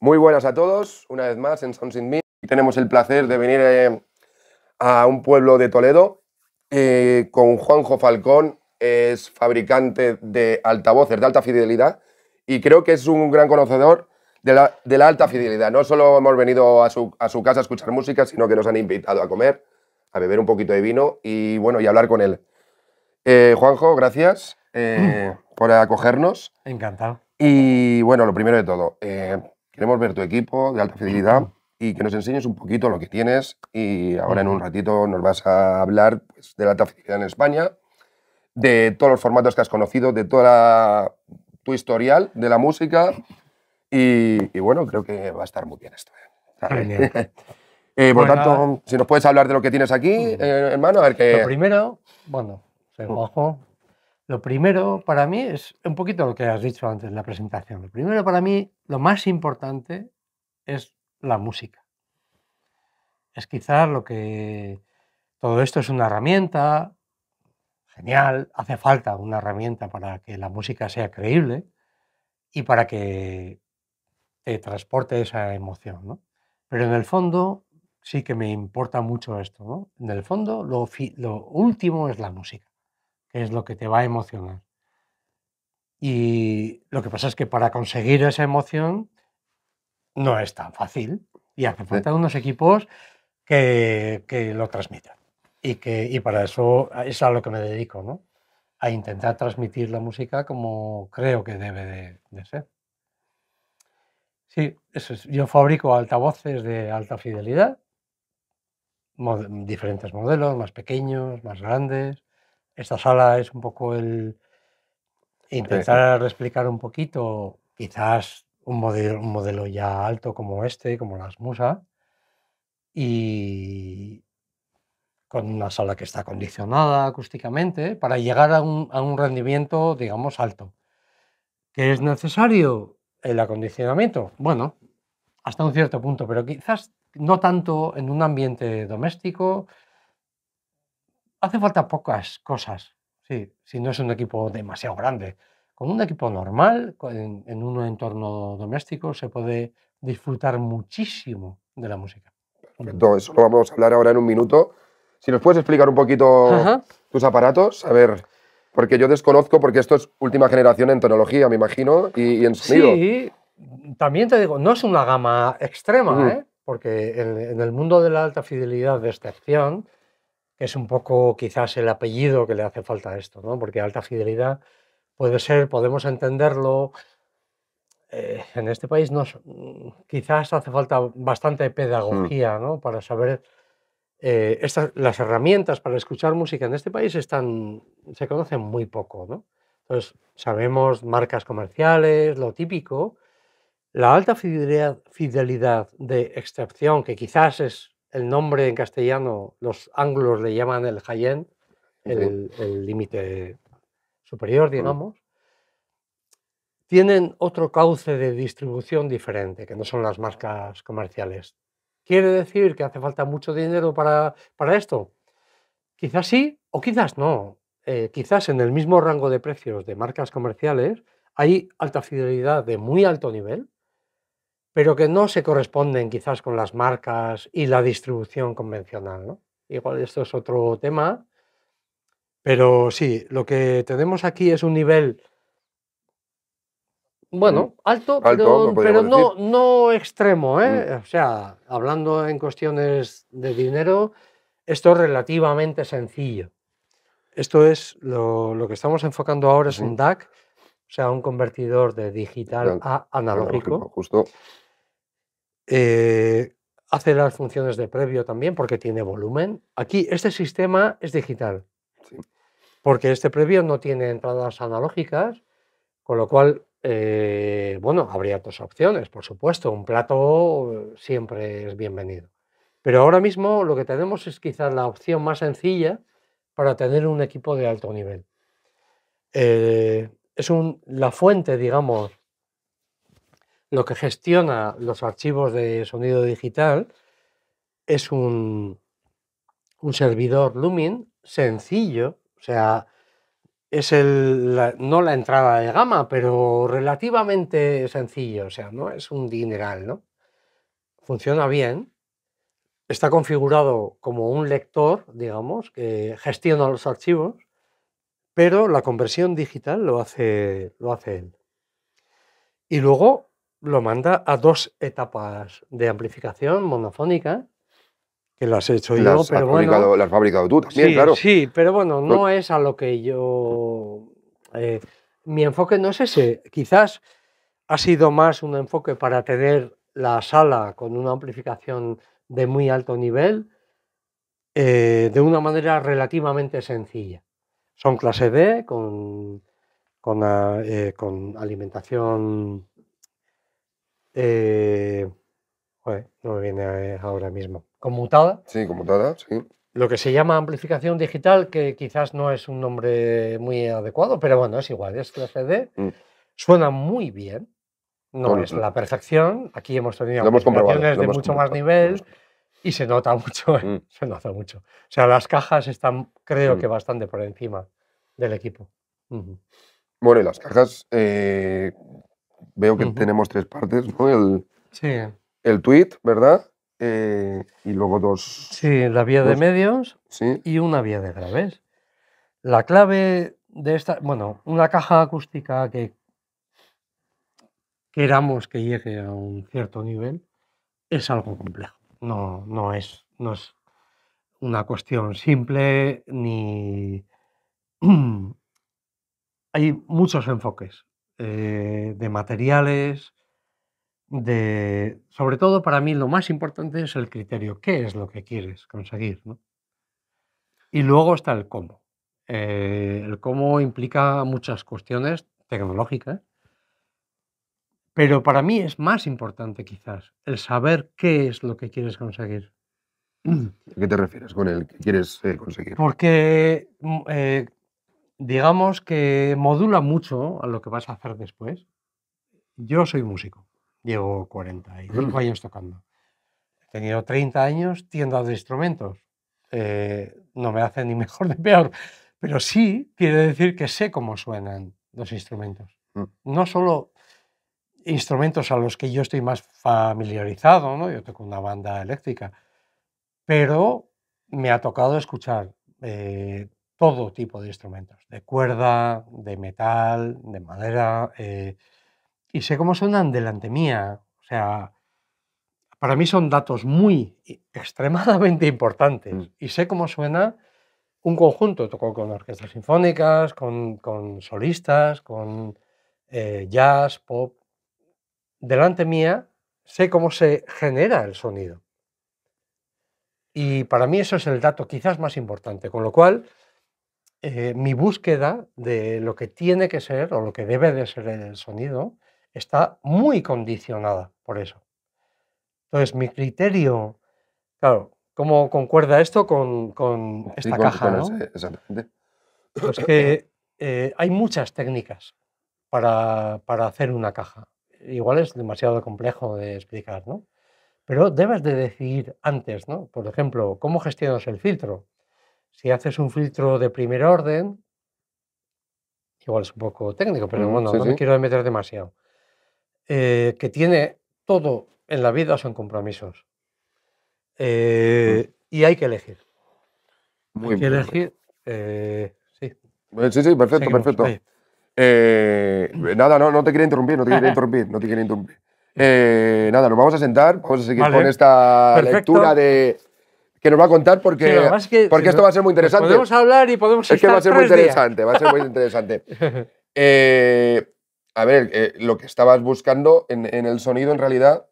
Muy buenas a todos, una vez más en Sons in Me. Tenemos el placer de venir eh, a un pueblo de Toledo eh, con Juanjo Falcón, es fabricante de altavoces de alta fidelidad y creo que es un gran conocedor de la, alta fidelidad. No solo hemos venido a su, casa a escuchar música, sino que nos han invitado a comer, a beber un poquito de vino y bueno, y hablar con él. Eh, Juanjo, gracias por acogernos. Encantado. Y bueno, lo primero de todo, Queremos ver tu equipo de alta fidelidad y que nos enseñes un poquito lo que tienes y ahora en un ratito nos vas a hablar pues, de la alta fidelidad en España, de todos los formatos que has conocido, de toda tu historial de la música y, bueno, creo que va a estar muy bien esto. ¿eh? Eh, por tanto, si nos puedes hablar de lo que tienes aquí, eh, hermano, a ver qué... Lo primero, bueno, se Juanjo, lo primero para mí es un poquito lo que has dicho antes en la presentación. Lo primero para mí, lo más importante es la música. Es quizás lo que todo esto es una herramienta, genial, hace falta una herramienta para que la música sea creíble y para que te transporte esa emoción. Pero en el fondo sí que me importa mucho esto. En el fondo lo último es la música que es lo que te va a emocionar. Y lo que pasa es que para conseguir esa emoción no es tan fácil y hace falta unos equipos que, lo transmitan. Y, que, para eso es a lo que me dedico, ¿no? A intentar transmitir la música como creo que debe de, ser. Sí, yo fabrico altavoces de alta fidelidad, diferentes modelos, más pequeños, más grandes, esta sala es un poco el intentar explicar un poquito, quizás un modelo, modelo ya alto como este, como las Musa, y con una sala que está acondicionada acústicamente para llegar a un, a un rendimiento, digamos, alto. ¿Que es necesario el acondicionamiento? Bueno, hasta un cierto punto, pero quizás no tanto en un ambiente doméstico, Hace falta pocas cosas, sí, si no es un equipo demasiado grande. Con un equipo normal, en, un entorno doméstico, se puede disfrutar muchísimo de la música. Todo eso lo vamos a hablar ahora en un minuto. Si nos puedes explicar un poquito tus aparatos, a ver, porque yo desconozco, porque esto es última generación en tecnología, me imagino, y, en sonido. Sí, también te digo, no es una gama extrema, ¿eh? porque en, en, el mundo de la alta fidelidad de excepción es un poco quizás el apellido que le hace falta a esto, ¿no? Porque alta fidelidad puede ser, podemos entenderlo. Eh, en este país no, mm, quizás hace falta bastante mm. pedagogía, ¿no? Para saber eh, estas, las herramientas para escuchar música en este país están, se conocen muy poco, ¿no? Entonces, sabemos marcas comerciales, lo típico. La alta fidelidad, fidelidad de excepción, que quizás es el nombre en castellano, los ángulos le llaman el Jaén, el límite superior, digamos, tienen otro cauce de distribución diferente, que no son las marcas comerciales. ¿Quiere decir que hace falta mucho dinero para, para esto? Quizás sí o quizás no. Eh, quizás en el mismo rango de precios de marcas comerciales hay alta fidelidad de muy alto nivel, pero que no se corresponden quizás con las marcas y la distribución convencional. ¿no? Igual esto es otro tema, pero sí, lo que tenemos aquí es un nivel, bueno, mm. alto, pero, no, no, extremo. ¿eh? Mm. O sea, hablando en cuestiones de dinero, esto es relativamente sencillo. Esto es lo, que estamos enfocando ahora, es un DAC, o sea, un convertidor de digital a analógico. analógico justo. Eh, hace las funciones de previo también porque tiene volumen. Aquí este sistema es digital, porque este previo no tiene entradas analógicas, con lo cual, eh, bueno, habría otras opciones, por supuesto, un plato eh, siempre es bienvenido. Pero ahora mismo lo que tenemos es quizás la opción más sencilla para tener un equipo de alto nivel. es la fuente, digamos, lo que gestiona los archivos de sonido digital es un, un servidor Lumin sencillo, o sea, es el, no la entrada de gama, pero relativamente sencillo, o sea, no es un dineral, ¿no? Funciona bien, está configurado como un lector, digamos, que gestiona los archivos, pero la conversión digital lo hace, lo hace él. Y luego lo manda a dos etapas de amplificación monofónica que las he hecho yo, pero bueno... Las has fabricado tú también, claro. Sí, pero bueno, no, pues es a lo que yo... Eh, mi enfoque no es ese. Quizás ha sido más un enfoque para tener la sala con una amplificación de muy alto nivel eh, de una manera relativamente sencilla. Son clase B con, con, eh, con alimentación eh, no me viene ahora mismo. Conmutada. Sí, conmutada, sí. Lo que se llama amplificación digital, que quizás no es un nombre muy adecuado, pero bueno, es igual, es CD. D, mm. Suena muy bien. No es la perfección. Aquí hemos tenido amplificaciones de mucho más nivel y se nota mucho. ¿eh? Mm. se nota mucho. O sea, las cajas están, creo mm. que bastante por encima del equipo. Bueno, y las cajas, eh, Veo que tenemos tres partes, El, tweet, ¿verdad? Eh, y luego dos. Sí, la vía de medios y una vía de graves. La clave de esta, bueno, una caja acústica que queramos que llegue a un cierto nivel es algo complejo. no, es, no es una cuestión simple ni... Hay muchos enfoques eh, de materiales, de... Sobre todo para mí lo más importante es el criterio, qué es lo que quieres conseguir. Y luego está el cómo. Eh, el cómo implica muchas cuestiones tecnológicas, pero para mí es más importante quizás el saber qué es lo que quieres conseguir. ¿A qué te refieres con el que quieres eh, conseguir? Porque mm, digamos que modula mucho a lo que vas a hacer después. Yo soy músico, llevo 45 mm. años tocando. He tenido 30 años tienda de instrumentos. Eh, no me hace ni mejor ni peor, pero sí quiere decir que sé cómo suenan los instrumentos. Mm. No solo instrumentos a los que yo estoy más familiarizado, ¿no? yo toco una banda eléctrica, pero me ha tocado escuchar eh, todo tipo de instrumentos, de cuerda, de metal, de madera, eh, y sé cómo suenan delante mía. O sea, para mí son datos muy, extremadamente importantes, mm. y sé cómo suena un conjunto, toco con orquestas sinfónicas, con, solistas, con eh, jazz, pop. Delante mía sé cómo se genera el sonido. Y para mí eso es el dato quizás más importante, con lo cual eh, mi búsqueda de lo que tiene que ser o lo que debe de ser el sonido está muy condicionada por eso. Entonces, mi criterio, claro, ¿cómo concuerda esto con, esta caja? Pues que eh, hay muchas técnicas para, para, hacer una caja. Igual es demasiado complejo de explicar, ¿no? Pero debes de decidir antes, ¿no? Por ejemplo, ¿cómo gestionas el filtro? Si haces un filtro de primer orden, igual es un poco técnico, pero bueno, no me quiero meter demasiado. Eh, que tiene todo en la vida son compromisos. Eh, y hay que elegir. Muy hay que elegir. Eh, pues, sí. sí, perfecto, perfecto. nada, no, no te quería interrumpir, no te quería interrumpir, no te quiero interrumpir. nada, nos vamos a sentar, vamos a seguir con esta lectura de que nos va a contar porque, porque esto va a ser muy interesante. Podemos hablar y podemos Es que va a ser muy interesante, va a ser muy interesante. Eh, a ver, eh, lo que estabas buscando en, el sonido, en realidad,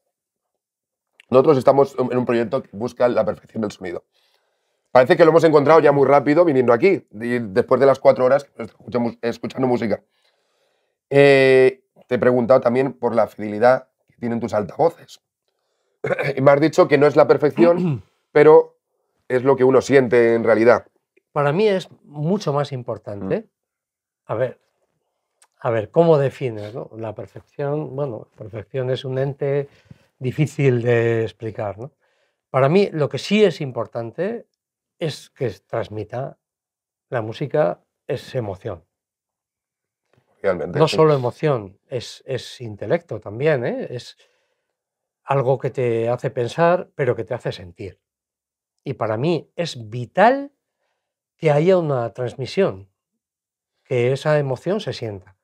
nosotros estamos en un proyecto que busca la perfección del sonido. Parece que lo hemos encontrado ya muy rápido viniendo aquí, después de las cuatro horas escuchando música. Eh, te he preguntado también por la fidelidad que tienen tus altavoces. y me has dicho que no es la perfección, pero es lo que uno siente en realidad. Para mí es mucho más importante. Mm. A ver, a ver, ¿cómo defines la perfección? Bueno, perfección es un ente difícil de explicar. ¿no? Para mí lo que sí es importante es que transmita la música es emoción. Realmente, no solo emoción, es, intelecto también, ¿eh? es algo que te hace pensar, pero que te hace sentir y para mí es vital que haya una transmisión, que esa emoción se sienta.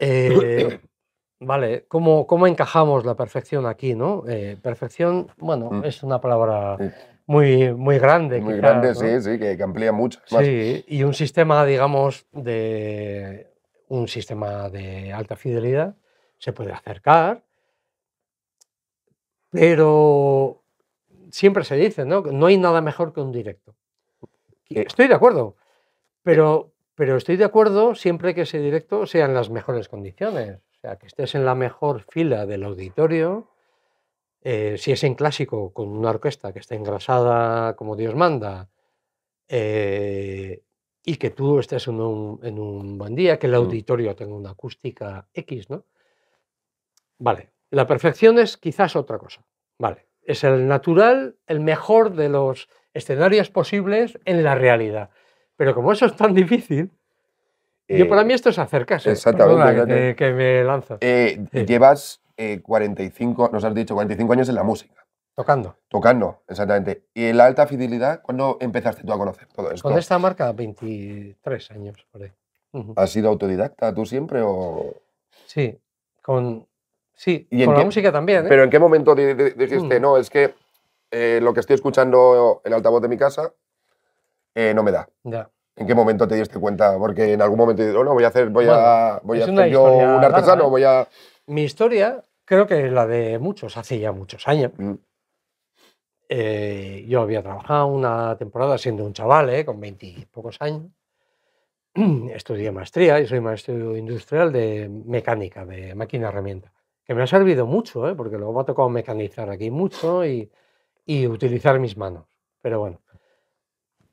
Eh, vale, ¿cómo, ¿cómo, encajamos la perfección aquí? ¿no? Eh, perfección, bueno, mm. es una palabra muy, muy grande. Muy grande, sí, sí, que, amplía mucho. Sí, y un sistema, digamos, de un sistema de alta fidelidad se puede acercar, pero siempre se dice, ¿no? No hay nada mejor que un directo. Eh. Estoy de acuerdo, eh. pero, pero estoy de acuerdo siempre que ese directo sea en las mejores condiciones. O sea, que estés en la mejor fila del auditorio, eh, si es en clásico, con una orquesta que está engrasada como Dios manda, y que tú estés en un, bandía, que el mm. auditorio tenga una acústica X, ¿no? Vale, la perfección es quizás otra cosa, vale es el natural, el mejor de los escenarios posibles en la realidad. Pero como eso es tan difícil, yo eh, para mí esto es acercarse. Exactamente. que, me lanzas. Eh, llevas 45, eh, nos has dicho, 45 años en la música. Tocando. Tocando, exactamente. ¿Y en la alta fidelidad, cuándo empezaste tú a conocer todo esto? Con esta marca, 23 años por ahí. ¿Has sido autodidacta tú siempre o...? Sí, con, Sí, y con la música también. ¿eh? Pero ¿en qué momento dijiste, mm. no, es que eh, lo que estoy escuchando en el altavoz de mi casa eh, no me da? Ya. ¿En qué momento te diste cuenta? Porque en algún momento oh, no, voy a hacer, voy a, voy a hacer yo un artesano, voy a... Mi historia creo que es la de muchos, hace ya muchos años. Mm. yo había trabajado una temporada siendo un chaval, con veintipocos años. Estudié maestría, y soy maestro industrial de mecánica, de máquina herramienta que me ha servido mucho, ¿eh? porque luego me ha tocado mecanizar aquí mucho y, utilizar mis manos. Pero bueno,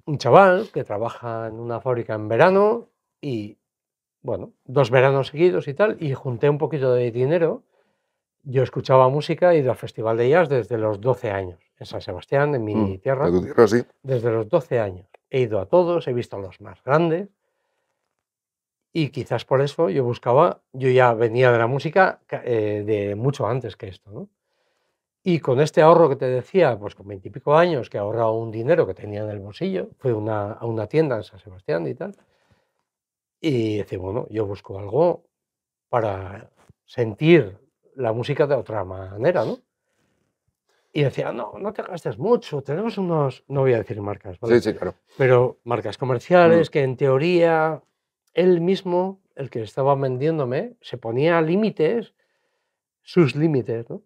un chaval que trabaja en una fábrica en verano y, bueno, dos veranos seguidos y tal, y junté un poquito de dinero. Yo escuchaba música, he ido al Festival de Jazz desde los 12 años, en San Sebastián, en mi mm, tierra. Desde los 12 años. He ido a todos, he visto a los más grandes, y quizás por eso yo buscaba, yo ya venía de la música eh, de mucho antes que esto, ¿no? Y con este ahorro que te decía, pues con veintipico años, que ahorraba un dinero que tenía en el bolsillo, fui una, a una tienda en San Sebastián y tal, y decía, bueno, yo busco algo para sentir la música de otra manera, ¿no? Y decía, no, no te gastes mucho, tenemos unos, no voy a decir marcas, ¿vale? Sí, sí, claro. Pero marcas mm. comerciales que en teoría él mismo, el que estaba vendiéndome, se ponía límites, sus límites, ¿no?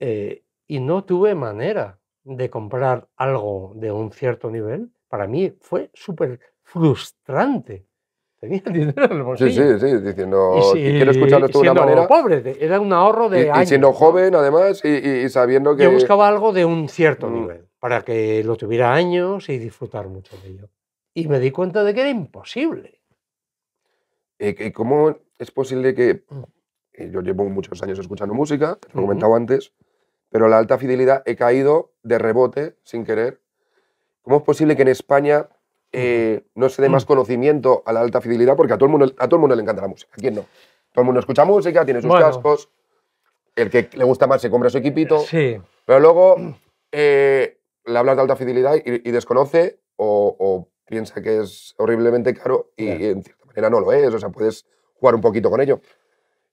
Eh, y no tuve manera de comprar algo de un cierto nivel. Para mí fue súper frustrante. Tenía dinero en el bolsillo. Sí, sí, sí, diciendo, quiero escucharlo de una manera. pobre, era un ahorro de años, y siendo joven, además, y, sabiendo que... Yo buscaba algo de un cierto mm. nivel, para que lo tuviera años y disfrutar mucho de ello. Y me di cuenta de que era imposible. Eh, ¿Cómo es posible que mm. eh, yo llevo muchos años escuchando música, lo he comentado antes, pero la alta fidelidad he caído de rebote, sin querer. ¿Cómo es posible que en España eh, no se dé más mm. conocimiento a la alta fidelidad? Porque a todo, el mundo, a todo el mundo le encanta la música, ¿a quién no? Todo el mundo escucha música, tiene sus cascos, el que le gusta más se compra su equipito, pero luego mm. le hablas de alta fidelidad y, desconoce o, piensa que es horriblemente caro y, en y no lo es, o sea, puedes jugar un poquito con ello.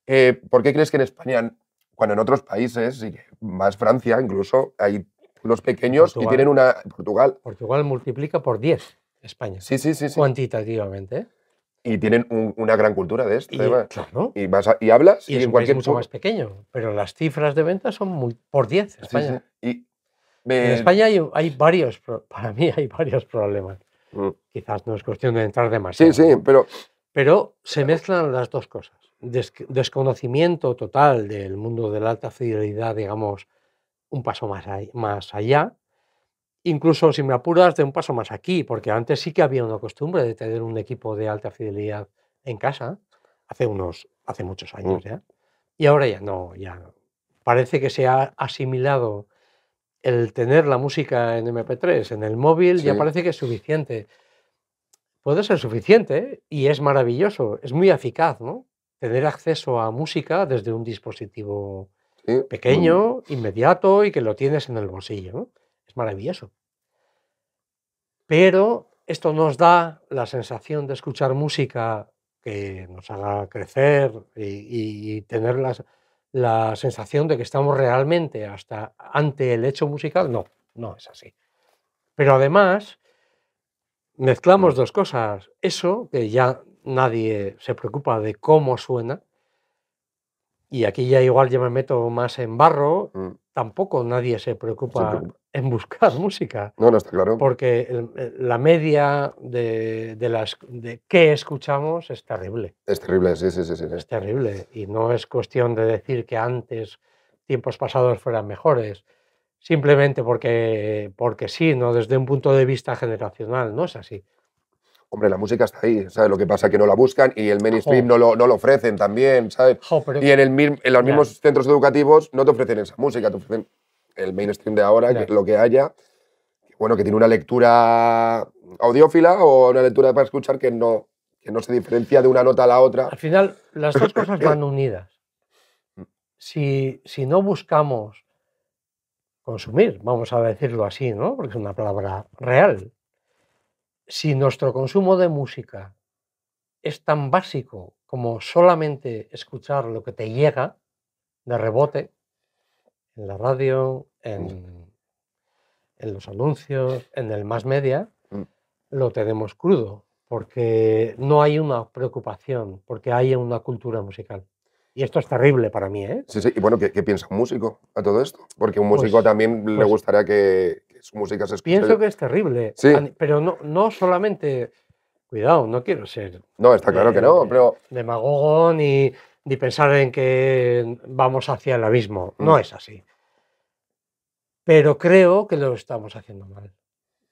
Eh, ¿Por qué crees que en España, cuando en otros países, más Francia incluso, hay los pequeños Portugal. que tienen una... Portugal. Portugal multiplica por 10 España. Sí, sí, sí. Cuantitativamente. Y tienen una gran cultura de esto. Y, y, hablas y, es en cualquier mucho más pequeño, pero las cifras de venta son muy, por 10 España. Y En España hay, varios, para mí hay varios problemas. Mm. Quizás no es cuestión de entrar demasiado. Sí, sí, pero... Pero se mezclan las dos cosas. desconocimiento total del mundo de la alta fidelidad, digamos, un paso más, más allá. Incluso, si me apuras, de un paso más aquí, porque antes sí que había una costumbre de tener un equipo de alta fidelidad en casa, hace unos, hace muchos años mm. ya. Y ahora ya no, ya no. Parece que se ha asimilado el tener la música en MP3 en el móvil ya parece que es suficiente. Puede ser suficiente y es maravilloso, es muy eficaz, ¿no? Tener acceso a música desde un dispositivo mm. pequeño, inmediato y que lo tienes en el bolsillo, ¿no? Es maravilloso. Pero esto nos da la sensación de escuchar música que nos haga crecer y, tenerlas la sensación de que estamos realmente hasta ante el hecho musical. No, no es así. Pero además, mezclamos mm. dos cosas. Eso, que ya nadie se preocupa de cómo suena, y aquí ya igual yo me meto más en barro, mm. tampoco nadie se preocupa, en buscar música. No, no está claro. Porque la media de, de las de qué escuchamos es terrible. Es terrible, sí, sí, sí, Es terrible. Y no es cuestión de decir que antes, tiempos pasados fueran mejores. Simplemente porque, porque sí, ¿no? Desde un punto de vista generacional, no es así. Hombre, la música está ahí, ¿sabes? Lo que pasa es que no la buscan y el mainstream no lo, no lo ofrecen también, ¿sabes? Y en, el, en los mismos centros educativos no te ofrecen esa música, te ofrecen el mainstream de ahora, que es lo que haya, bueno, que tiene una lectura audiófila o una lectura para escuchar que no, que no se diferencia de una nota a la otra. Al final, las dos cosas van unidas. Si, si no buscamos consumir, vamos a decirlo así, ¿no? Porque es una palabra real. Si nuestro consumo de música es tan básico como solamente escuchar lo que te llega de rebote, en la radio, mm. en, los anuncios, en el más media, mm. lo tenemos crudo, porque no hay una preocupación, porque hay una cultura musical. Y esto es terrible para mí, ¿eh? Sí, sí. Y bueno, ¿qué, piensa un músico a todo esto? Porque un pues, músico también le pues gustaría que, su música se escuche. Pienso que es terrible. Pero no, no solamente... Cuidado, no quiero ser... No, está claro que no, pero... Demagogo ni, pensar en que vamos hacia el abismo. Mm. No es así pero creo que lo estamos haciendo mal.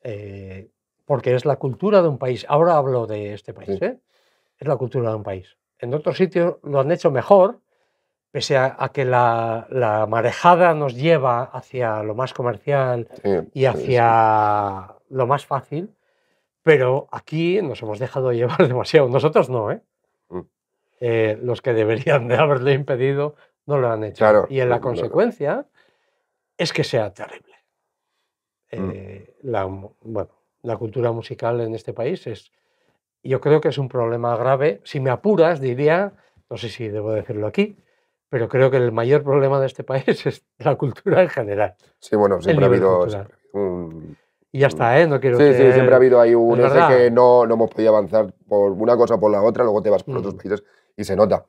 Eh, porque es la cultura de un país. Ahora hablo de este país, ¿eh? es la cultura de un país. En otros sitios lo han hecho mejor, pese a, que la, marejada nos lleva hacia lo más comercial y hacia lo más fácil, pero aquí nos hemos dejado llevar demasiado. Nosotros no, ¿eh? Mm. eh los que deberían de haberlo impedido no lo han hecho. y en la consecuencia, es que sea terrible. Mm. Eh, la, bueno, la cultura musical en este país es, yo creo que es un problema grave. Si me apuras, diría, no sé si debo decirlo aquí, pero creo que el mayor problema de este país es la cultura en general. Sí, bueno, siempre ha habido... y ya está, ¿eh? No quiero sí, sí, siempre ha habido ahí un ese que no, no hemos podido avanzar por una cosa o por la otra, luego te vas por otros mm. países y se nota.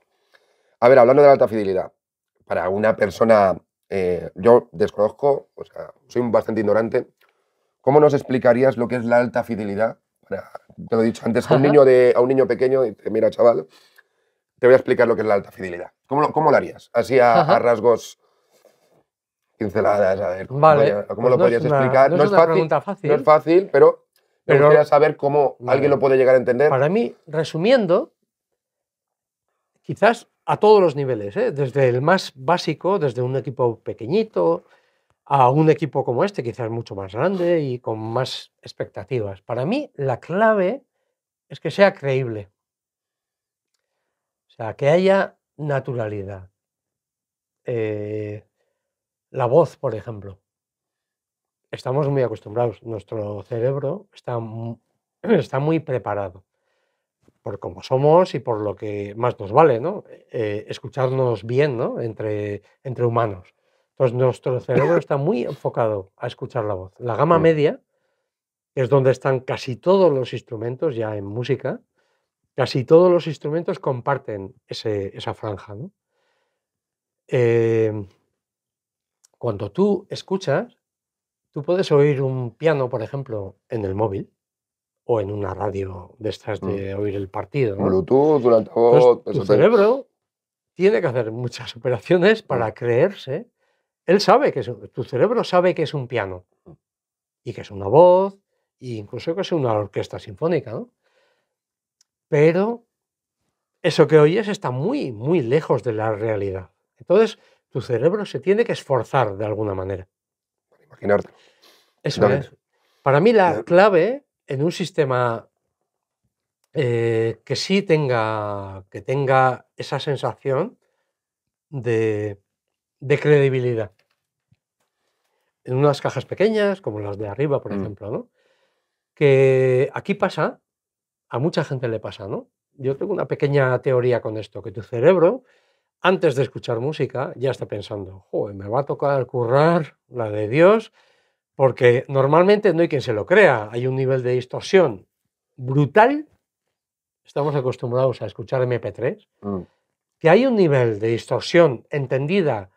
A ver, hablando de la alta fidelidad, para una persona eh, yo desconozco, o sea, soy bastante ignorante, ¿cómo nos explicarías lo que es la alta fidelidad? te lo he dicho antes, a un, niño, de, a un niño pequeño, te mira chaval, te voy a explicar lo que es la alta fidelidad. ¿Cómo lo, cómo lo harías? Así a, rasgos pinceladas, a ver, ¿cómo, pues lo podrías explicar? No, es, fácil, no es fácil, pero, me gustaría saber cómo alguien lo puede llegar a entender. Para mí, resumiendo, quizás a todos los niveles, ¿eh? desde el más básico, desde un equipo pequeñito, a un equipo como este, quizás mucho más grande y con más expectativas. Para mí, la clave es que sea creíble. O sea, que haya naturalidad. Eh, la voz, por ejemplo. Estamos muy acostumbrados, nuestro cerebro está, está muy preparado por cómo somos y por lo que más nos vale, ¿no? Eh, escucharnos bien, ¿no? Entre, entre humanos. Entonces, nuestro cerebro está muy enfocado a escuchar la voz. La gama mm. media es donde están casi todos los instrumentos, ya en música, casi todos los instrumentos comparten esa franja, em, cuando tú escuchas, tú puedes oír un piano, por ejemplo, en el móvil, o en una radio de estas de mm. oír el partido. Bluetooth, tu cerebro tiene que hacer muchas operaciones para mm. creerse. Él sabe que tu cerebro sabe que es un piano mm. y que es una voz e incluso que es una orquesta sinfónica, Pero eso que oyes está muy, muy lejos de la realidad. Entonces, tu cerebro se tiene que esforzar de alguna manera. Imaginarte. Para mí la clave en un sistema eh, que sí tenga, que tenga esa sensación de, credibilidad. En unas cajas pequeñas, como las de arriba, por mm. ejemplo, ¿no? Que aquí pasa, a mucha gente le pasa, ¿no? Yo tengo una pequeña teoría con esto, que tu cerebro, antes de escuchar música, ya está pensando, joder, me va a tocar currar la de Dios, porque normalmente no hay quien se lo crea, hay un nivel de distorsión brutal. Estamos acostumbrados a escuchar MP3, mm. que hay un nivel de distorsión entendida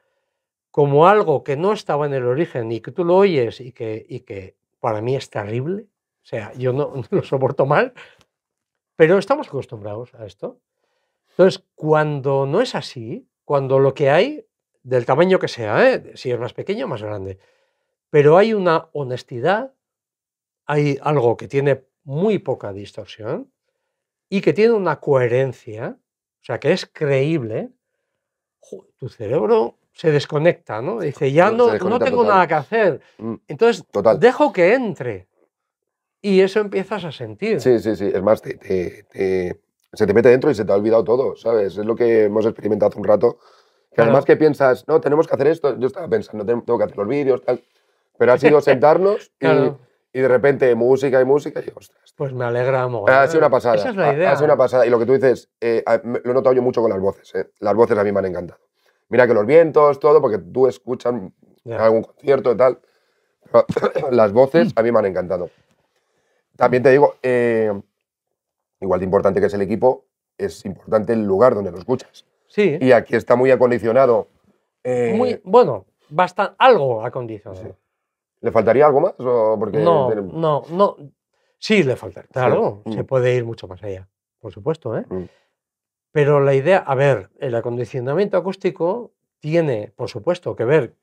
como algo que no estaba en el origen y que tú lo oyes y que, para mí es terrible. O sea, yo no, lo soporto mal, pero estamos acostumbrados a esto. Entonces, cuando no es así, cuando lo que hay, del tamaño que sea, ¿eh? si es más pequeño, o más grande, pero hay una honestidad, hay algo que tiene muy poca distorsión y que tiene una coherencia, o sea, que es creíble. Tu cerebro se desconecta, ¿no? Dice, ya no, no tengo nada que hacer. Mm, Entonces, dejo que entre. Y eso empiezas a sentir. Sí, sí, sí. Es más, te, se te mete dentro y se te ha olvidado todo, ¿sabes? Es lo que hemos experimentado hace un rato. Que además que piensas, no, tenemos que hacer esto. Yo estaba pensando, tengo que hacer los vídeos, tal pero ha sido sentarnos y, de repente música y música y ostras. Pues me alegra mogollón. Ha sido una pasada. Esa es la idea. Ha, sido una pasada. Y lo que tú dices, eh, lo he notado yo mucho con las voces. Eh. Las voces a mí me han encantado. Mira que los vientos, todo, porque tú escuchas algún concierto y tal. las voces a mí me han encantado. También te digo, eh, igual de importante que es el equipo, es importante el lugar donde lo escuchas. Sí. Y aquí está muy acondicionado. muy, bueno, bastante algo acondicionado. ¿Le faltaría algo más? porque no, no, no. Sí, le falta. Claro, se mm. puede ir mucho más allá, por supuesto. ¿eh? Mm. Pero la idea, a ver, el acondicionamiento acústico tiene, por supuesto, que ver,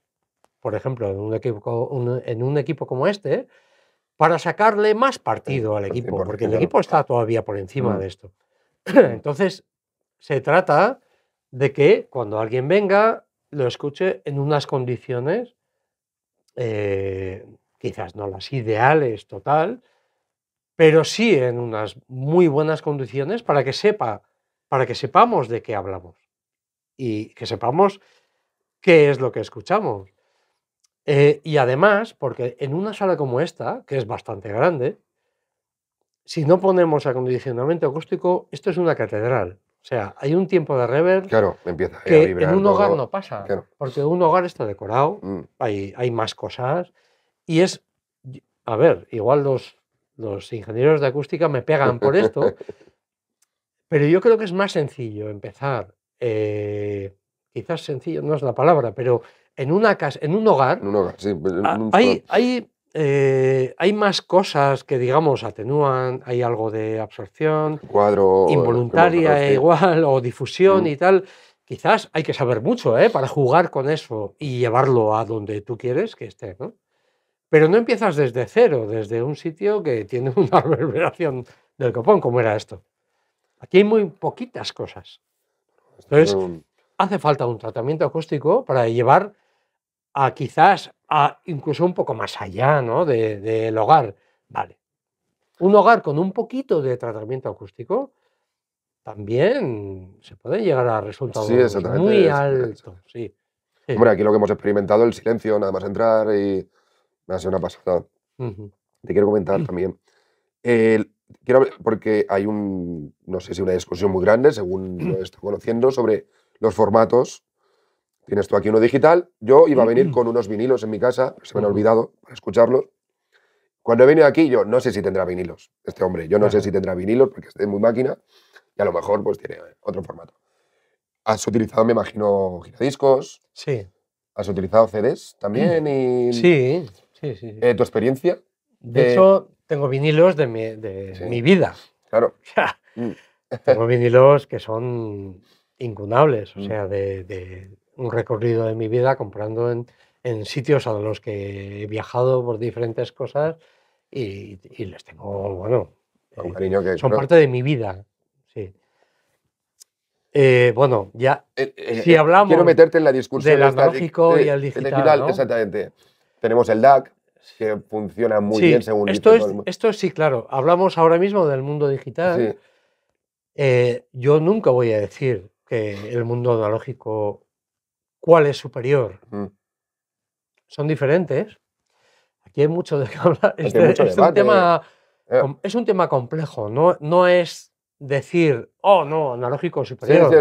por ejemplo, en un equipo, en un equipo como este, para sacarle más partido al equipo, porque el equipo está todavía por encima mm. de esto. Entonces, se trata de que cuando alguien venga, lo escuche en unas condiciones eh, quizás no las ideales total, pero sí en unas muy buenas condiciones para que sepa, para que sepamos de qué hablamos y que sepamos qué es lo que escuchamos. Eh, y además, porque en una sala como esta, que es bastante grande, si no ponemos acondicionamiento acústico, esto es una catedral. O sea, hay un tiempo de reverb claro, empieza en un hogar no pasa, porque un hogar está decorado, mm. hay, más cosas, y es, a ver, igual los, los ingenieros de acústica me pegan por esto, pero yo creo que es más sencillo empezar, eh, quizás sencillo no es la palabra, pero en una casa, en un hogar, en un hogar sí, hay, hay eh, hay más cosas que, digamos, atenúan, hay algo de absorción, cuadro, involuntaria igual, o difusión mm. y tal. Quizás hay que saber mucho ¿eh? para jugar con eso y llevarlo a donde tú quieres que esté, ¿no? Pero no empiezas desde cero, desde un sitio que tiene una reverberación del copón, como era esto. Aquí hay muy poquitas cosas. Entonces, hace falta un tratamiento acústico para llevar a quizás incluso un poco más allá del hogar. Vale. Un hogar con un poquito de tratamiento acústico también se puede llegar a resultados muy altos. Sí. aquí lo que hemos experimentado, el silencio, nada más entrar y me ha sido una pasada. Te quiero comentar también. quiero porque hay un, no sé si una discusión muy grande, según lo estoy conociendo, sobre los formatos Tienes tú aquí uno digital. Yo iba a venir con unos vinilos en mi casa, se me han olvidado escucharlos. Cuando he venido aquí, yo no sé si tendrá vinilos, este hombre. Yo no sé si tendrá vinilos porque es muy máquina y a lo mejor pues tiene eh, otro formato. Has utilizado, me imagino, giradiscos. Sí. Has utilizado CDs también Sí, sí, sí. Eh, ¿Tu experiencia? De, eh, hecho, tengo vinilos de mi, vida. Claro. Mm. tengo vinilos que son incunables, o mm. sea, de un recorrido de mi vida comprando en, en sitios a los que he viajado por diferentes cosas y, y les tengo, bueno, eh, cariño que son parte de mi vida. Sí. Eh, bueno, ya, eh, si hablamos... Quiero meterte en la discusión del analógico y el digital, Exactamente. Tenemos el DAC, que funciona muy bien según esto es, esto sí, claro. Hablamos ahora mismo del mundo digital. yo nunca voy a decir que el mundo analógico cuál es superior. Mm. Son diferentes. Aquí hay mucho de qué hablar. Este es, un tema, eh. es un tema complejo, no, no es decir, oh, no, analógico superior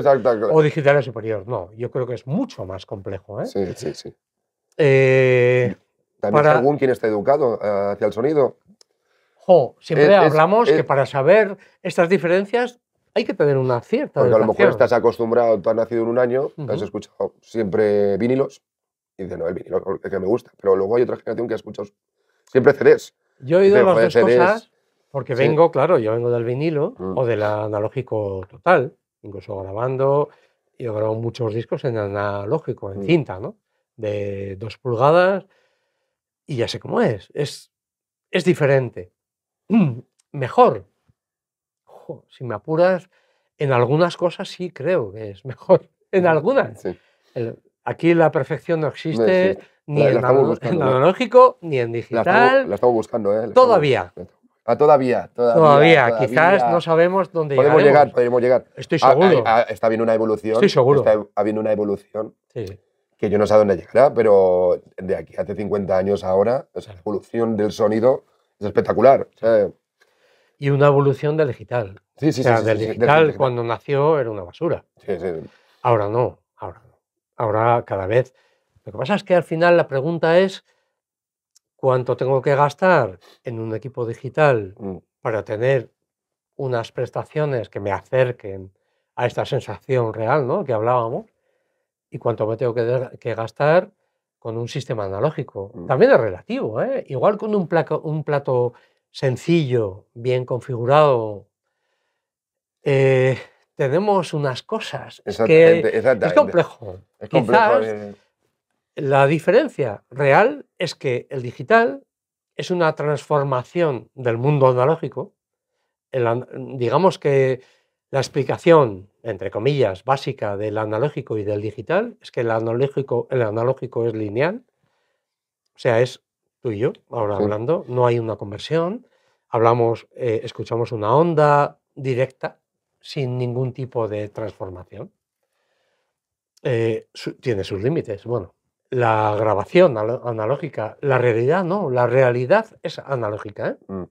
o digital es superior. No, yo creo que es mucho más complejo. ¿eh? Sí, sí, sí. Eh, También quien está educado hacia el sonido. Jo, siempre hablamos que para saber estas diferencias hay que tener una cierta. Porque a lo mejor estás acostumbrado, tú has nacido en un año, has escuchado siempre vinilos y dices, no, el vinilo es que me gusta. Pero luego hay otra generación que ha escuchado siempre CDs. Yo he oído las dos cosas porque vengo, claro, yo vengo del vinilo mm. o del analógico total, incluso grabando. Yo grabo muchos discos en analógico, en mm. cinta, ¿no? De dos pulgadas y ya sé cómo es. Es, es diferente. Mejor, si me apuras, en algunas cosas sí creo que es mejor. En algunas. aquí la perfección no existe ni en, tecnológico ni en digital. La estamos, buscando, ¿eh? ah, todavía. todavía, todavía, Quizás no sabemos dónde podemos llegar. Podemos llegar. Estoy ah, ah, seguro. está habiendo una evolución. Estoy seguro. Está habiendo una evolución. Que yo no sé a dónde llegará, pero de aquí hace 50 años ahora, la evolución del sonido es espectacular y una evolución del digital. Sí, sí, o sea, del, digital, cuando nació era una basura. Ahora no, ahora no. Ahora cada vez. Lo que pasa es que al final la pregunta es cuánto tengo que gastar en un equipo digital mm. para tener unas prestaciones que me acerquen a esta sensación real ¿no? que hablábamos y cuánto me tengo que, gastar con un sistema analógico. Mm. También es relativo, ¿eh? igual con un plato sencillo, bien configurado. Eh, tenemos unas cosas. que Es complejo. Eh, eh. la diferencia real es que el digital es una transformación del mundo analógico. digamos que la explicación, entre comillas, básica del analógico y del digital es que el analógico, el analógico es lineal, o sea, es tú y yo, ahora hablando, no hay una conversión, hablamos, eh, escuchamos una onda directa sin ningún tipo de transformación. Eh, tiene sus límites. Bueno, la grabación analógica, la realidad no, la realidad es analógica. ¿eh? Mm.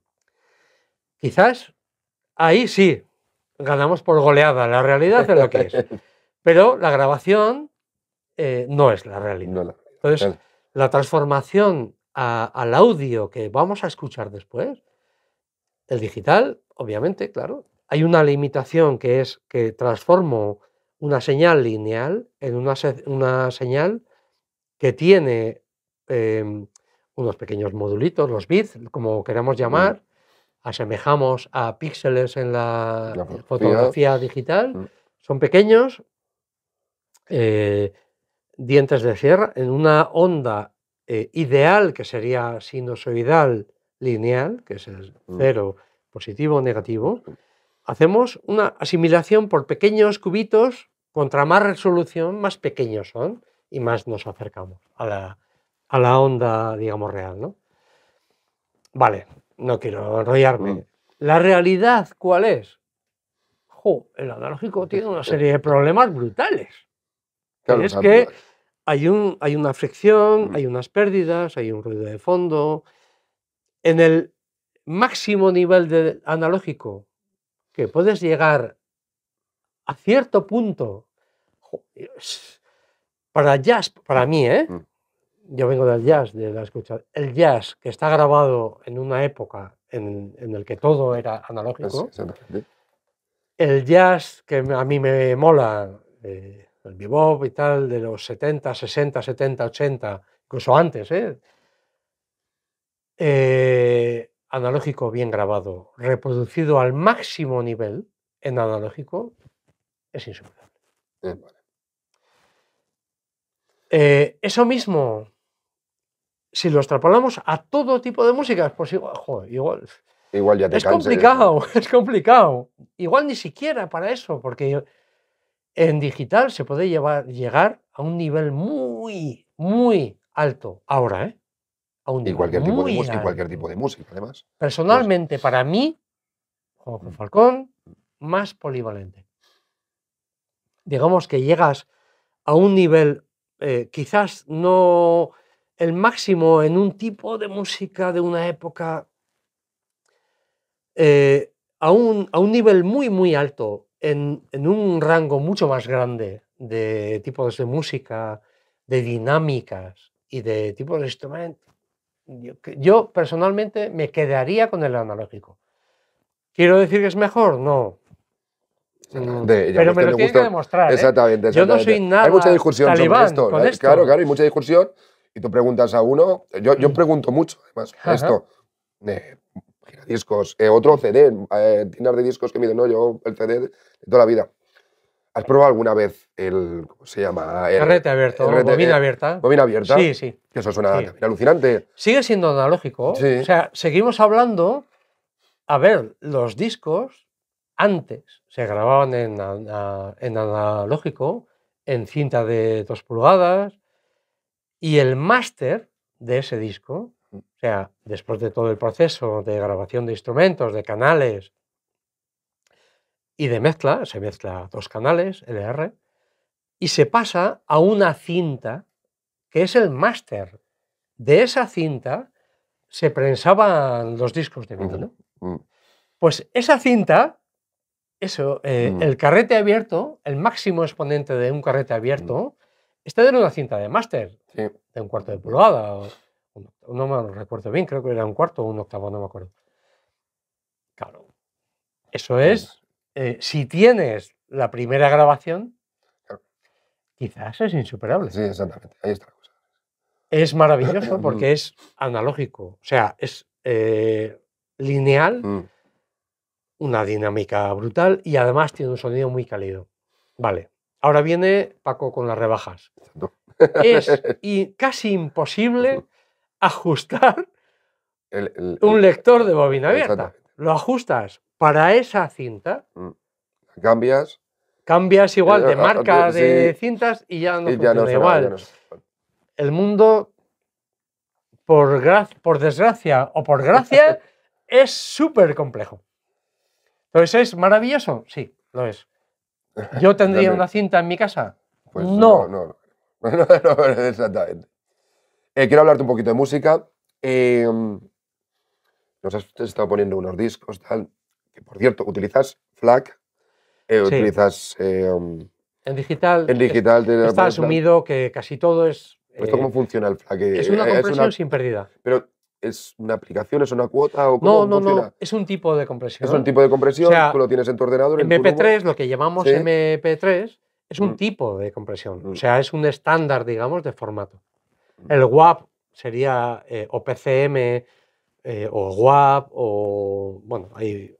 Quizás ahí sí ganamos por goleada, la realidad de lo que es. Pero la grabación no es la realidad. Entonces, la transformación al audio que vamos a escuchar después. El digital, obviamente, claro. Hay una limitación que es que transformo una señal lineal en una, una señal que tiene em, unos pequeños modulitos, los bits, como queramos llamar, asemejamos a píxeles en la, fotografía. digital, son pequeños eh, dientes de sierra en una onda eh, ideal, que sería sinusoidal lineal, que es el mm. cero positivo o negativo, mm. hacemos una asimilación por pequeños cubitos, contra más resolución, más pequeños son y más nos acercamos a la, a la onda, digamos, real. ¿no? Vale, no quiero enrollarme. Mm. ¿La realidad cuál es? Jo, el analógico tiene una serie de problemas brutales. es que hay, un, hay una fricción, hay unas pérdidas, hay un ruido de fondo. En el máximo nivel de analógico que puedes llegar a cierto punto, para jazz, para mí, ¿eh? Mm. yo vengo del jazz, de la escucha, el jazz que está grabado en una época en, la el que todo era analógico, el jazz que a mí me mola, eh, el bebop y tal de los 70, 60, 70, 80, incluso antes, ¿eh? Eh, analógico bien grabado, reproducido al máximo nivel en analógico, es insuperable. Eh, eso mismo, si lo extrapolamos a todo tipo de música, pues igual, igual, igual ya te es complicado, es complicado. Igual ni siquiera para eso, porque en digital se puede llegar a un nivel muy, muy alto ahora, ¿eh? A un y cualquier tipo de música, cualquier tipo de música, además. Personalmente, pues para mí, Juan mm. Falcón, más polivalente. Digamos que llegas a un nivel, eh, quizás no el máximo en un tipo de música de una época, eh, a, un, a un nivel muy, muy alto en, un rango mucho más grande de tipos de música, de dinámicas y de tipos de instrumentos. Yo, personalmente me quedaría con el analógico. ¿Quiero decir que es mejor? No. pero me lo tiene que demostrar. ¿eh? Exactamente, Yo no soy nada. Hay mucha discusión sobre ¿eh? esto, Claro, claro, hay mucha discusión. Y tú preguntas a uno. Yo, mm. pregunto mucho, además, esto. Eh, Discos, eh, otro CD, eh, tiendas de discos que me no, yo el CD de toda la vida. ¿Has probado alguna vez el, ¿cómo se llama? El, Carrete abierto, bobina eh, abierta. Bobina abierta. Sí, sí. Que eso suena alucinante. Sigue siendo analógico. O sea, seguimos hablando, a ver, los discos antes se grababan en, en analógico, en cinta de dos pulgadas, y el máster de ese disco después de todo el proceso de grabación de instrumentos, de canales y de mezcla, se mezcla dos canales, LR, y se pasa a una cinta que es el máster. De esa cinta se prensaban los discos de vinilo. Pues esa cinta, eso, eh, mm. el carrete abierto, el máximo exponente de un carrete abierto, mm. está en una cinta de máster, de un cuarto de pulgada no me recuerdo bien, creo que era un cuarto o un octavo, no me acuerdo. Claro, eso es, eh, si tienes la primera grabación, quizás es insuperable. Sí, exactamente, ahí está cosa. Es maravilloso porque es analógico, o sea, es eh, lineal, mm. una dinámica brutal y además tiene un sonido muy cálido. Vale, ahora viene Paco con las rebajas. Es y casi imposible ajustar un lector de bobina abierta. Lo ajustas para esa cinta. Mm. Cambias. Cambias igual eh, de marca de cintas y ya no funciona igual. El mundo, por, por desgracia o por gracia, es súper complejo. Entonces, ¿es maravilloso? Sí, lo es. ¿Yo tendría una cinta en mi casa? Pues no. no, no, no exactamente. Eh, quiero hablarte un poquito de música. Em, nos has estado poniendo unos discos, Que, por cierto, utilizas FLAC, eh, utilizas... Em, en digital, en digital eh, está asumido que casi todo es... cómo funciona el FLAC? Es una compresión sin pérdida. Pero ¿Es una aplicación? ¿Es una cuota? O cómo no, no, no. Es un tipo de compresión. Es un tipo de compresión. lo tienes en tu ordenador. MP3, lo que llamamos mp MP3, es un mm. tipo de compresión. O mm. sea, es un estándar, digamos, de formato. El WAP sería OPCM eh, o eh, o WAP o bueno, ahí,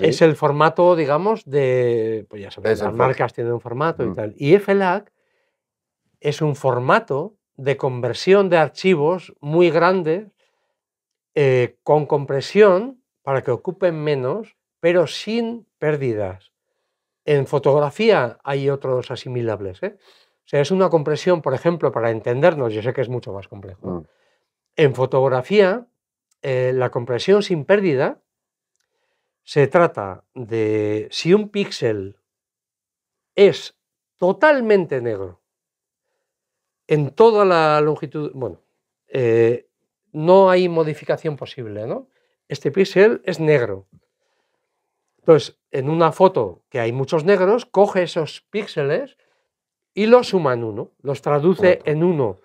es el formato, digamos, de pues ya sabes, las marcas tienen un formato y mm. tal. Y FLAC es un formato de conversión de archivos muy grande eh, con compresión para que ocupen menos, pero sin pérdidas. En fotografía hay otros asimilables. ¿eh? sea, es una compresión, por ejemplo, para entendernos, yo sé que es mucho más complejo. Mm. En fotografía, eh, la compresión sin pérdida se trata de si un píxel es totalmente negro en toda la longitud, bueno, eh, no hay modificación posible, ¿no? Este píxel es negro. Entonces, en una foto que hay muchos negros, coge esos píxeles y los en uno, los traduce en uno,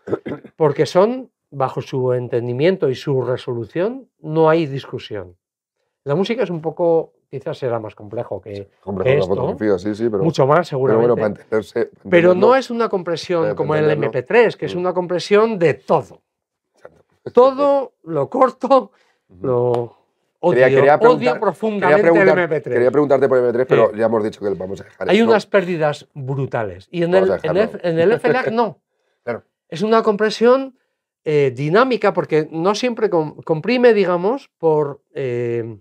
porque son, bajo su entendimiento y su resolución, no hay discusión. La música es un poco, quizás será más complejo que, sí, sí, pero, mucho más seguramente. Pero, bueno, entenderse, pero no es una compresión como el MP3, que es mm. una compresión de todo. Todo lo corto, lo Odio, quería, quería odio profundamente el MP3. Quería preguntarte por el MP3, pero ya hemos dicho que vamos a dejar Hay unas pérdidas brutales. Y en el, en FLAC no. Es una compresión eh, dinámica porque no siempre comprime, digamos, por... Eh,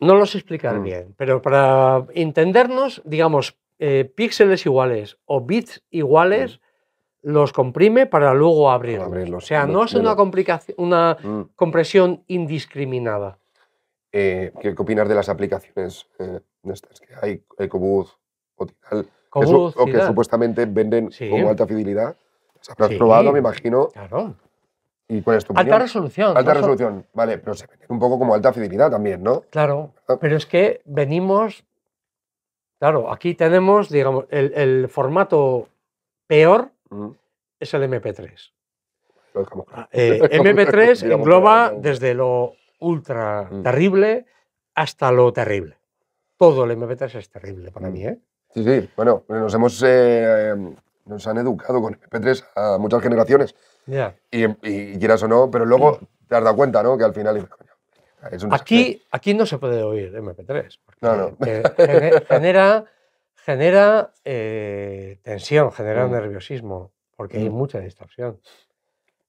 no no sé explicar mm. bien, pero para entendernos, digamos, eh, píxeles iguales o bits iguales mm los comprime para luego abrirlos. o sea, no es una, complicación, una mm. compresión indiscriminada. Eh, ¿Qué opinas de las aplicaciones eh, que hay, EcoBooth eh, o que supuestamente venden como alta fidelidad? ¿Has probado, me imagino. Claro. ¿Y cuál es Alta resolución. Alta resolución, vale, pero se venden un poco como alta fidelidad también, ¿no? Claro, ah. pero es que venimos... Claro, aquí tenemos, digamos, el formato peor es el MP3. Ah, eh, MP3 engloba desde lo ultra mm. terrible hasta lo terrible. Todo el MP3 es terrible para mm. mí. ¿eh? Sí, sí. Bueno, nos hemos. Eh, nos han educado con MP3 a muchas generaciones. Y, quieras o no, pero luego mm. te has dado cuenta, ¿no? Que al final. Es un aquí, aquí no se puede oír MP3. No, no. Genera Genera eh, tensión, genera mm. nerviosismo, porque hay mm. mucha distorsión.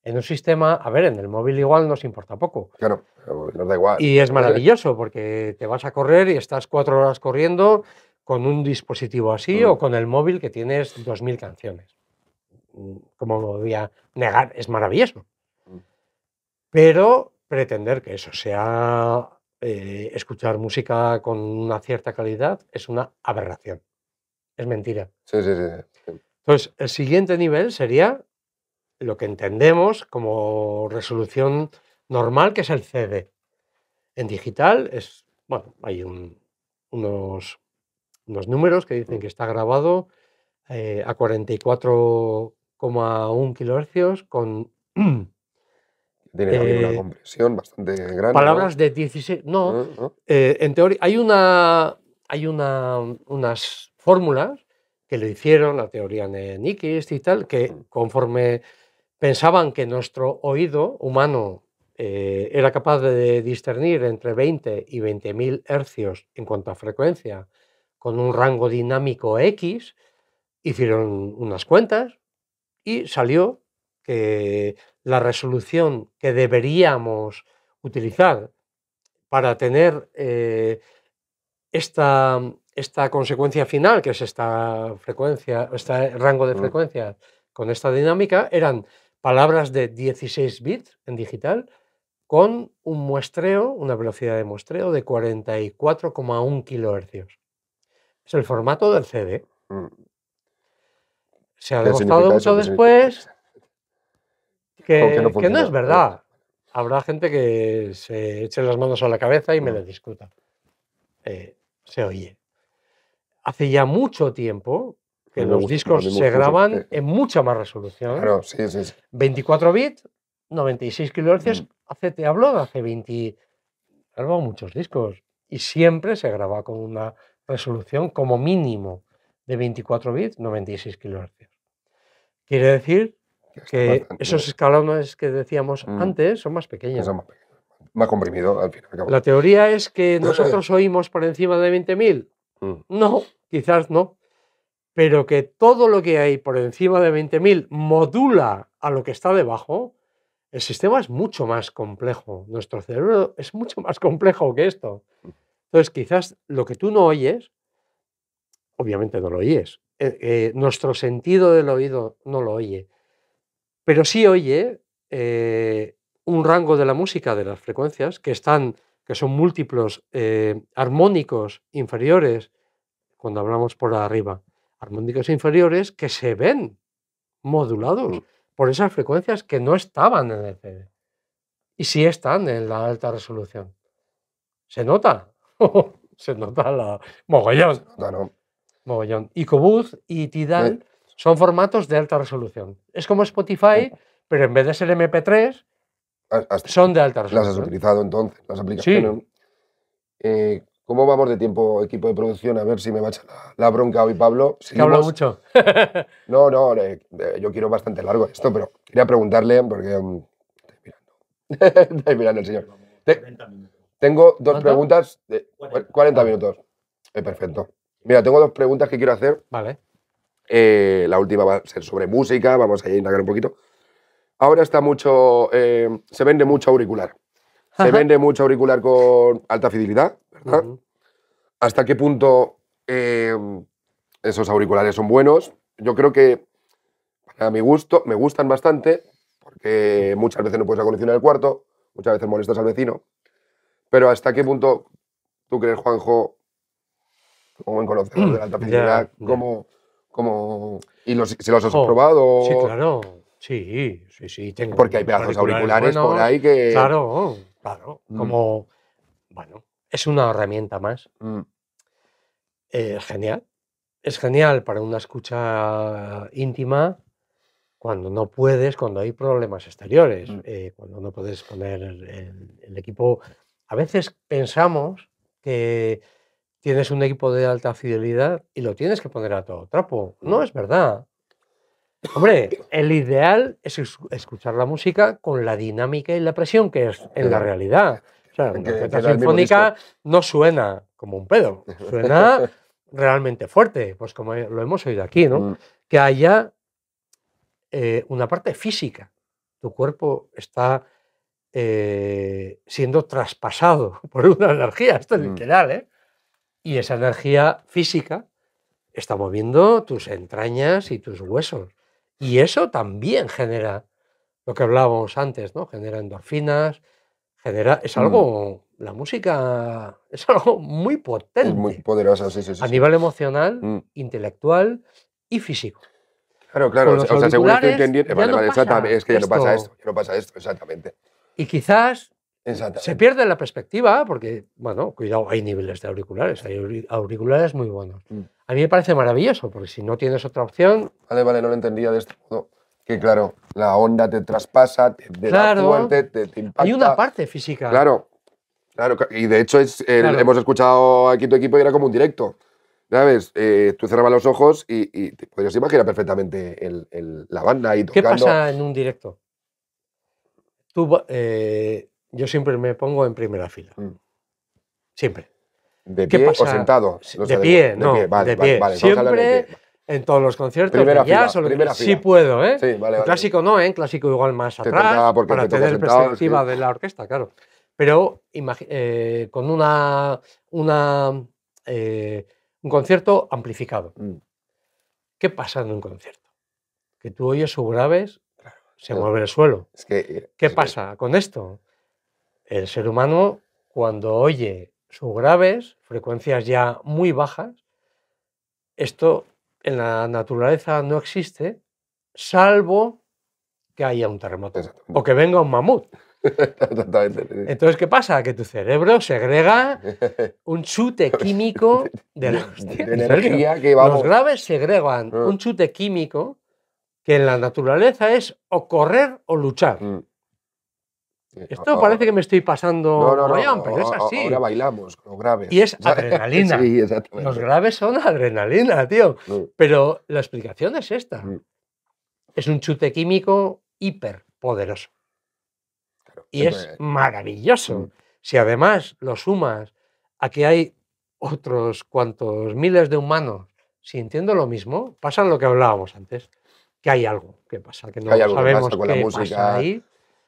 En un sistema, a ver, en el móvil igual nos importa poco. Claro, nos da igual. Y es maravilloso porque te vas a correr y estás cuatro horas corriendo con un dispositivo así mm. o con el móvil que tienes dos mil canciones. Como lo voy a negar, es maravilloso. Pero pretender que eso sea eh, escuchar música con una cierta calidad es una aberración es mentira. Sí, sí, sí. Entonces, el siguiente nivel sería lo que entendemos como resolución normal, que es el CD. En digital es, bueno, hay unos, unos números que dicen mm. que está grabado eh, a 44,1 kHz con... tiene una eh, compresión bastante grande. Palabras de 16... No, mm, eh, en teoría hay una... Hay una, unas fórmulas que lo hicieron, la teoría x y tal, que conforme pensaban que nuestro oído humano eh, era capaz de discernir entre 20 y 20.000 hercios en cuanto a frecuencia, con un rango dinámico X, hicieron unas cuentas y salió que la resolución que deberíamos utilizar para tener eh, esta esta consecuencia final, que es esta frecuencia, este rango de mm. frecuencia con esta dinámica, eran palabras de 16 bits en digital con un muestreo, una velocidad de muestreo de 44,1 kilohercios. Es el formato del CD. Mm. Se ha demostrado mucho después que, no, es verdad. Habrá gente que se eche las manos a la cabeza y me mm. lo discuta. Eh, se oye hace ya mucho tiempo que los discos se graban en mucha más resolución. Claro, sí, sí, 24 bits, 96 kilohercios, mm. hace, te hablo de hace 20... He muchos discos y siempre se graba con una resolución como mínimo de 24 bits, 96 kilohercios. Quiere decir que esos escalones que decíamos mm. antes son más pequeños. Son más, pequeños. más comprimido al final. La teoría es que nosotros oímos por encima de 20.000 Mm. No, quizás no. Pero que todo lo que hay por encima de 20.000 modula a lo que está debajo, el sistema es mucho más complejo. Nuestro cerebro es mucho más complejo que esto. Mm. Entonces, quizás lo que tú no oyes, obviamente no lo oyes. Eh, eh, nuestro sentido del oído no lo oye. Pero sí oye eh, un rango de la música, de las frecuencias, que están que son múltiplos eh, armónicos inferiores, cuando hablamos por arriba, armónicos inferiores que se ven modulados mm. por esas frecuencias que no estaban en el CD y sí están en la alta resolución. Se nota, se nota la mogollón. Mogollón. Y Cobuz y Tidal son formatos de alta resolución. Es como Spotify, pero en vez de ser MP3, son de alta resolución. Las has utilizado entonces, las aplicaciones. Eh, ¿Cómo vamos de tiempo, equipo de producción? A ver si me va a echar la, bronca hoy, Pablo. Que hablo mucho. no, no, eh, eh, yo quiero bastante largo esto, pero quería preguntarle, porque. Mm, mirando. mirando el señor. tengo dos preguntas. De, 40. minutos. Eh, perfecto. Mira, tengo dos preguntas que quiero hacer. Vale. la última va a ser sobre música, vamos a indagar un poquito. Ahora está mucho, eh, se vende mucho auricular. Se vende mucho auricular con alta fidelidad, ¿verdad? ¿Hasta qué punto eh, esos auriculares son buenos? Yo creo que, a mi gusto, me gustan bastante, porque muchas veces no puedes acondicionar el cuarto, muchas veces molestas al vecino. Pero ¿hasta qué punto tú crees, Juanjo, como buen conocedor de la alta fidelidad, Como, y si los has oh, probado? Sí, claro. Sí, sí, sí. Porque hay pedazos auriculares, por ahí que. Claro, claro. Mm. Como. Bueno, es una herramienta más. Mm. Eh, genial. Es genial para una escucha íntima cuando no puedes, cuando hay problemas exteriores, mm. eh, cuando no puedes poner el equipo. A veces pensamos que tienes un equipo de alta fidelidad y lo tienes que poner a todo trapo. No es verdad. Hombre, el ideal es escuchar la música con la dinámica y la presión que es en la realidad. O sea, una sinfónica no suena como un pedo, suena realmente fuerte, pues como lo hemos oído aquí, ¿no? Mm. Que haya eh, una parte física. Tu cuerpo está eh, siendo traspasado por una energía, esto es mm. literal, ¿eh? Y esa energía física está moviendo tus entrañas y tus huesos. Y eso también genera lo que hablábamos antes, ¿no? Genera endorfinas, genera. Es mm. algo. La música es algo muy potente. muy poderosa, sí, sí. A nivel emocional, mm. intelectual y físico. Claro, claro. o sea, Es que ya no pasa esto, ya no pasa esto, exactamente. Y quizás se pierde la perspectiva porque, bueno, cuidado, hay niveles de auriculares, hay auriculares muy buenos. Mm. A mí me parece maravilloso porque si no tienes otra opción... Vale, vale, no lo entendía de este modo. Que claro, la onda te traspasa, te, fuerte, te, impacta. Hay una parte física. Claro, claro. Y de hecho hemos escuchado aquí tu equipo y era como un directo. ¿Sabes? Eh, tú cerrabas los ojos y, y te podrías imaginar perfectamente la banda ahí tocando. ¿Qué pasa en un directo? Tú... Eh, yo siempre me pongo en primera fila. Mm. Siempre. ¿De pie o sentado? de, pie, no, de pie, siempre en todos los conciertos primera sí puedo, ¿eh? clásico no, ¿eh? clásico igual más atrás, para tener perspectiva de la orquesta, claro. Pero eh, con una, una eh, un concierto amplificado. Mm. ¿Qué pasa en un concierto? Que tú oyes o claro. se mueve el suelo. que, eh, ¿Qué pasa con esto? El ser humano, cuando oye sus graves, frecuencias ya muy bajas, esto en la naturaleza no existe, salvo que haya un terremoto o que venga un mamut. Entonces, ¿qué pasa? Que tu cerebro segrega un chute químico de la energía que Los graves segregan ah. un chute químico que en la naturaleza es o correr o luchar. Mm. Este, Esto parece que me estoy pasando. pero es así. Ahora bailamos con graves. Y es adrenalina. Los graves son adrenalina, tío. Pero la explicación es esta. Es un chute químico hiperpoderoso. Claro, y es maravilloso. Si además lo sumas a que hay otros cuantos miles de humanos sintiendo lo mismo, pasa lo que hablábamos antes, que hay algo que pasa, que no sabemos la música, ahí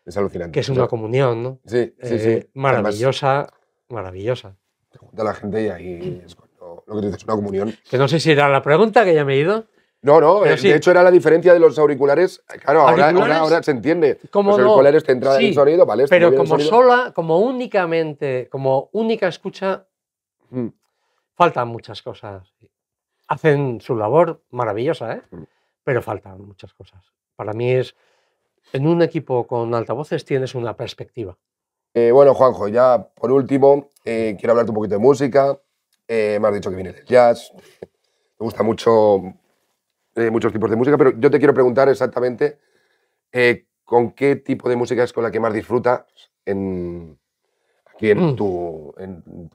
es alucinante. Que es una comunión, ¿no? Sí, sí, eh, sí. maravillosa, maravillosa. Te junta la gente y ahí es lo que dices, una comunión. Que no sé si era la pregunta que ya me he ido. No, no, eh, de hecho era la diferencia de los auriculares. Claro, Ahora, ahora, se entiende. los auriculares te entra el sonido, ¿vale? Pero como sola, como únicamente, como única escucha, mm. faltan muchas cosas. Hacen su labor maravillosa, ¿eh? Mm. Pero faltan muchas cosas. Para mí es en un equipo con altavoces tienes una perspectiva. Eh, bueno, Juanjo, ya por último, eh, quiero hablarte un poquito de música. Eh, me has dicho que viene del jazz. Me gusta mucho muchos tipos de música, pero yo te quiero preguntar exactamente con qué tipo de música es con la que más disfrutas en, aquí en, mm. tu,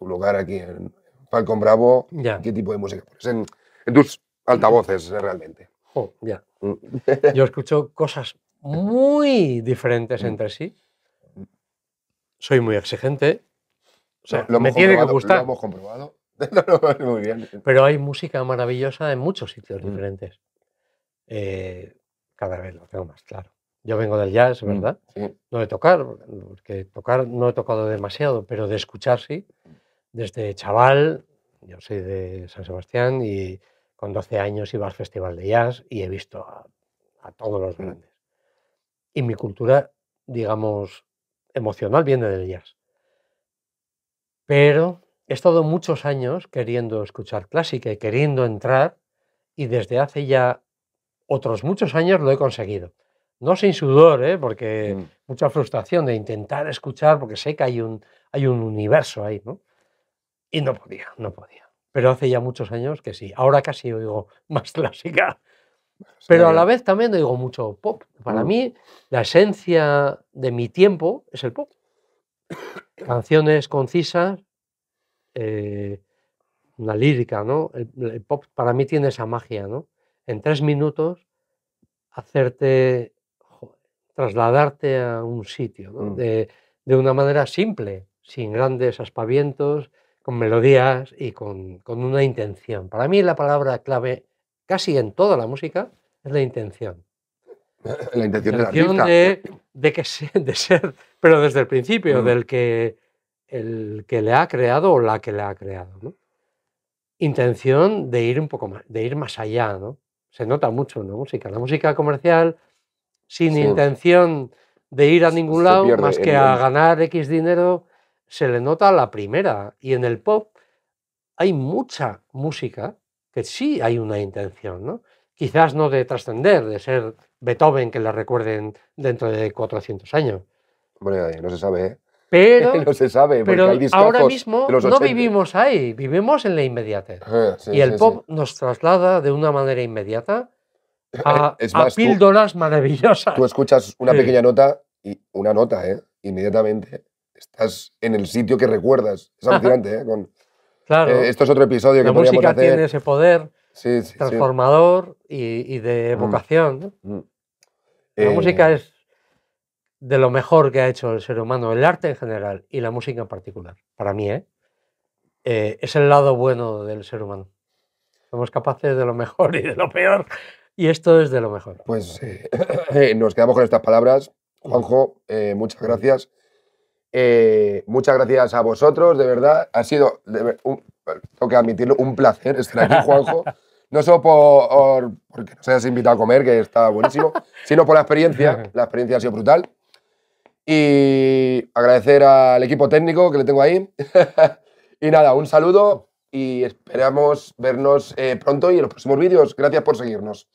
lugar, aquí en Falcon Bravo. ¿Qué tipo de música En, tus mm. altavoces, realmente. Oh, ya. Mm. Yo escucho cosas muy diferentes mm. entre sí. Soy muy exigente. O sea, lo, me tiene que gustar. Lo hemos comprobado. Pero hay música maravillosa en muchos sitios mm. diferentes. Eh, cada vez lo tengo más claro. Yo vengo del jazz, mm, ¿verdad? No de tocar, porque tocar no he tocado demasiado, pero de escuchar sí. Desde chaval, yo soy de San Sebastián y con 12 años iba al Festival de Jazz y he visto a todos los grandes y mi cultura, digamos, emocional viene del jazz. Pero he estado muchos años queriendo escuchar clásica y queriendo entrar y desde hace ya otros muchos años lo he conseguido. No sin sudor, ¿eh? porque mm. mucha frustración de intentar escuchar, porque sé que hay un, hay un universo ahí, ¿no? Y no podía, no podía. Pero hace ya muchos años que sí. Ahora casi oigo más clásica pero a la vez también digo mucho pop. Para mm. mí, la esencia de mi tiempo es el pop. Canciones concisas, una eh, lírica, ¿no? El, pop para mí tiene esa magia, ¿no? En tres minutos, hacerte, trasladarte a un sitio, mm. de, una manera simple, sin grandes aspavientos, con melodías y con, con una intención. Para mí la palabra clave casi en toda la música, es la intención. La intención, de, de, que de ser, pero desde el principio, mm. del que el que le ha creado o la que le ha creado, Intención de ir un poco más, de ir más allá, ¿no? Se nota mucho en la música. La música comercial, sin intención de ir a ningún lado, más que a ganar X dinero, se le nota la primera. Y en el pop hay mucha música que sí hay una intención, ¿no? Quizás no de trascender, de ser Beethoven que la recuerden dentro de 400 años. Bueno, no se sabe, ¿eh? Pero, no se sabe, pero ahora mismo no vivimos ahí, vivimos en la inmediatez. Ah, y el pop nos traslada de una manera inmediata a, es píldoras maravillosas. Tú escuchas una pequeña nota, y una nota, ¿eh? inmediatamente estás en el sitio que recuerdas. Es alucinante, ¿eh? Claro. Eh, esto es otro episodio la que hacer. La música tiene ese poder transformador Y, de mm. evocación. Mm. La eh, música es de lo mejor que ha hecho el ser humano, el arte en general y la música en particular, para mí. ¿eh? es el lado bueno del ser humano. Somos capaces de lo mejor y de lo peor, y esto es de lo mejor. Pues nos quedamos con estas palabras. Mm. Juanjo, muchas gracias. Eh, muchas gracias a vosotros, de verdad. Ha sido, tengo que admitirlo, un placer estar aquí, Juanjo. No solo por, porque nos hayas invitado a comer, que está buenísimo, sino por la experiencia. La experiencia ha sido brutal. Y agradecer al equipo técnico que le tengo ahí. y nada, un saludo y esperamos vernos eh, pronto y en los próximos vídeos. Gracias por seguirnos.